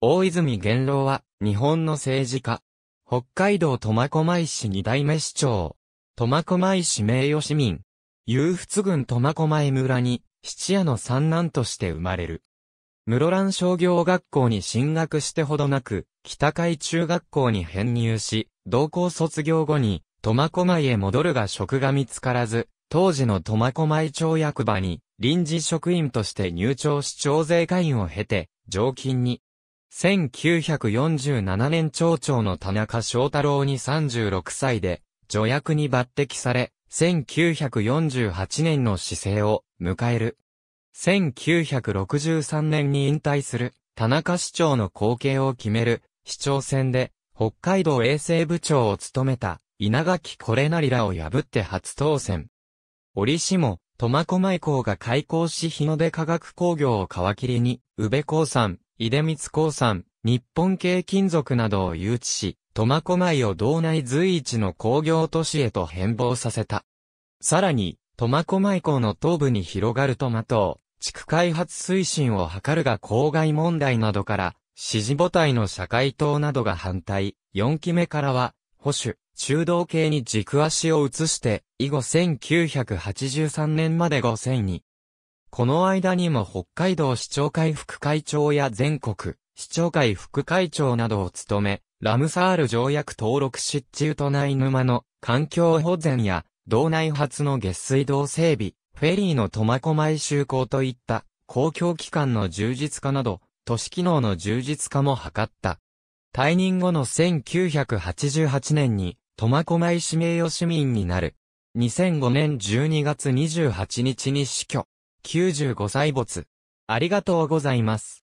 大泉元老は、日本の政治家。北海道苫小牧市二代目市長。苫小牧市名誉市民。有仏郡苫小牧村に、七夜の三男として生まれる。室蘭商業学校に進学してほどなく、北海中学校に編入し、同校卒業後に、苫小牧へ戻るが職が見つからず、当時の苫小牧町役場に、臨時職員として入庁市町税会員を経て、常勤に、1947年町長の田中翔太郎に36歳で、助役に抜擢され、1948年の姿勢を迎える。1963年に引退する、田中市長の後継を決める、市長選で、北海道衛生部長を務めた、稲垣これなりらを破って初当選。折しも、苫小牧港が開港し日の出化学工業を皮切りに、宇部高山、出光鉱産、日本系金属などを誘致し、苫小牧を道内随一の工業都市へと変貌させた。さらに、苫小牧港の東部に広がるトマト、地区開発推進を図るが公害問題などから、支持母体の社会党などが反対、4期目からは、保守、中道系に軸足を移して、以後1983年まで5000に、この間にも北海道市長会副会長や全国市長会副会長などを務め、ラムサール条約登録失中と内沼の環境保全や道内発の下水道整備、フェリーの苫小牧就航といった公共機関の充実化など、都市機能の充実化も図った。退任後の1988年に、苫小牧市名誉市民になる。2005年12月28日に死去。95歳没。ありがとうございます。